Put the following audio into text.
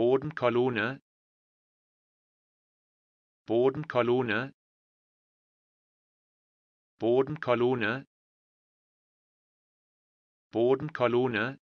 Bodenkolonne Bodenkolonne Bodenkolonne Bodenkolonne